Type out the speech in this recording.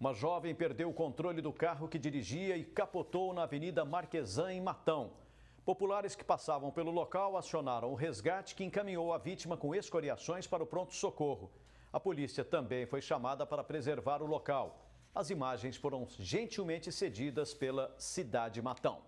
Uma jovem perdeu o controle do carro que dirigia e capotou na Avenida Marquesã, em Matão. Populares que passavam pelo local acionaram o resgate que encaminhou a vítima com escoriações para o pronto-socorro. A polícia também foi chamada para preservar o local. As imagens foram gentilmente cedidas pela Cidade Matão.